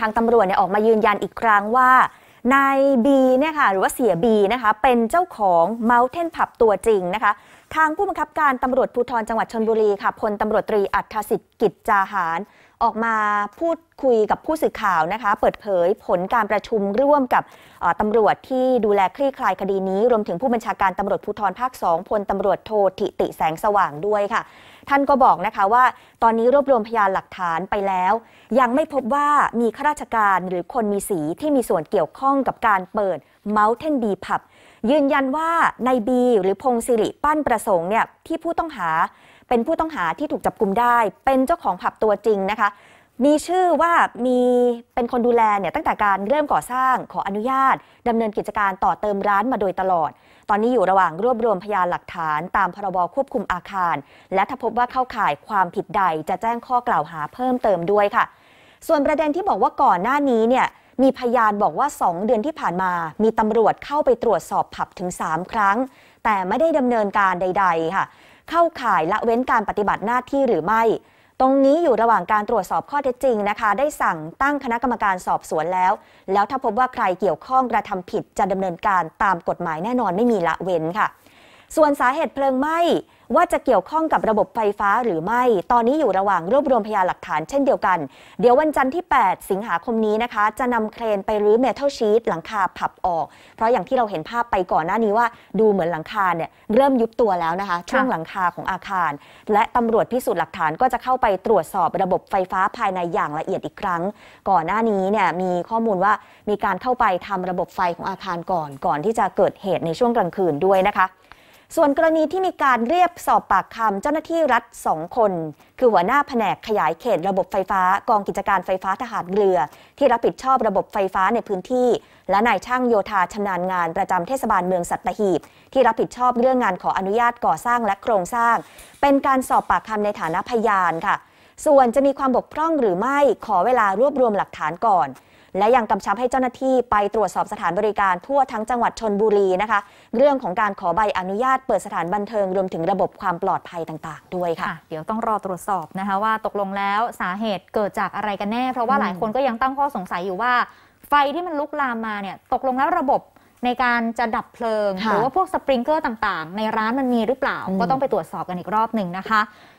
ทางตำรวจเนี่ยออกมายืนยันอีกครั้งว่า นายบีเนี่ยค่ะหรือว่าเสียบีนะคะเป็นเจ้าของเมา n ์เทนผับตัวจริงนะคะทางผู้บังคับการตำรวจภูธรจังหวัดชนบุรีค่ะพลตำรวจตรีอัธสิทธิ์กิจจาหารออกมาพูดคุยกับผู้สื่อข่าวนะคะเปิดเผยผลการประชุมร่วมกับตำรวจที่ดูแลคลี่คลายคดีนี้ รวมถึงผู้บัญชาการตำรวจภูธรภาคสองพลตำรวจโทธิติแสงสว่างด้วยค่ะ ท่านก็บอกนะคะว่าตอนนี้รวบรวมพยานหลักฐานไปแล้ว ยังไม่พบว่ามีข้าราชการหรือคนมีสีที่มีส่วนเกี่ยวข้องกับการเปิดเมาส์เทนดีผับยืนยันว่าในบีหรือพงศิริปั้นประสงค์เนี่ยที่ผู้ต้องหาเป็นผู้ต้องหาที่ถูกจับกลุมได้ เป็นเจ้าของผับตัวจริงนะคะ มีชื่อว่ามีเป็นคนดูแลเนี่ยตั้งแต่การเริ่มก่อสร้างขออนุญาตดำเนินกิจการต่อเติมร้านมาโดยตลอด ตอนนี้อยู่ระหว่างรวบรวมพยานหลักฐานตามพรบควบคุมอาคาร และถ้าพบว่าเข้าข่ายความผิดใดจะแจ้งข้อกล่าวหาเพิ่มเติมด้วยค่ะ ส่วนประเด็นที่บอกว่าก่อนหน้านี้เนี่ยมีพยานบอกว่า 2 เดือนที่ผ่านมา มีตำรวจเข้าไปตรวจสอบผับถึง 3 ครั้ง แต่ไม่ได้ดำเนินการใด ๆ ค่ะ เข้าข่ายละเว้นการปฏิบัติหน้าที่หรือไม่ ตรงนี้อยู่ระหว่างการตรวจสอบข้อเท็จจริงนะคะ ได้สั่งตั้งคณะกรรมการสอบสวนแล้ว แล้วถ้าพบว่าใครเกี่ยวข้องกระทำผิดจะดำเนินการตามกฎหมายแน่นอนไม่มีละเว้นค่ะส่วนสาเหตุเพลิงไหม้ว่าจะเกี่ยวข้องกับระบบไฟฟ้าหรือไม่ ตอนนี้อยู่ระหว่างรวบรวมพยานหลักฐานเช่นเดียวกันเดี๋ยววันจันทร์ที่ 8 สิงหาคมนี้นะคะ จะนำเครนไปรื้อเมทัลชีตหลังคาผับออก เพราะอย่างที่เราเห็นภาพไปก่อนหน้านี้ว่าดูเหมือนหลังคาเนี่ยเริ่มยุบตัวแล้วนะคะ ช่วงหลังคาของอาคาร และตำรวจพิสูจน์หลักฐานก็จะเข้าไปตรวจสอบ ระบบไฟฟ้าภายในอย่างละเอียดอีกครั้ง ก่อนหน้านี้เนี่ยมีข้อมูลว่ามีการเข้าไปทำระบบไฟของอาคารก่อน ก่อนที่จะเกิดเหตุในช่วงกลางคืนด้วยนะคะส่วนกรณีที่มีการเรียบสอบปากคำเจ้าหน้าที่รัฐสองคน คือหัวหน้าแผนกขยายเขตระบบไฟฟ้ากองกิจการไฟฟ้าทหารเรือ ที่รับผิดชอบระบบไฟฟ้าในพื้นที่ และนายช่างโยธาชำนาญงานประจำเทศบาลเมืองสัตหีบที่รับผิดชอบเรื่องงานขออนุญาตก่อสร้างและโครงสร้าง เป็นการสอบปากคำในฐานะพยานค่ะ ส่วนจะมีความบกพร่องหรือไม่ขอเวลารวบรวมหลักฐานก่อนและยังกำชับให้เจ้าหน้าที่ไปตรวจสอบสถานบริการทั่วทั้งจังหวัดชนบุรีนะคะ เรื่องของการขอใบอนุญาตเปิดสถานบันเทิงรวมถึงระบบความปลอดภัยต่างๆ ด้วยค่ะ เดี๋ยวต้องรอตรวจสอบนะคะว่าตกลงแล้วสาเหตุเกิดจากอะไรกันแน่ เพราะว่าหลายคนก็ยังตั้งข้อสงสัยอยู่ว่าไฟที่มันลุกลามมาเนี่ยตกลงแล้วระบบในการจะดับเพลิงหรือว่าพวกสปริงเกอร์ต่างๆ ในร้านมันมีหรือเปล่าก็ต้องไปตรวจสอบกันอีกรอบหนึ่งนะคะ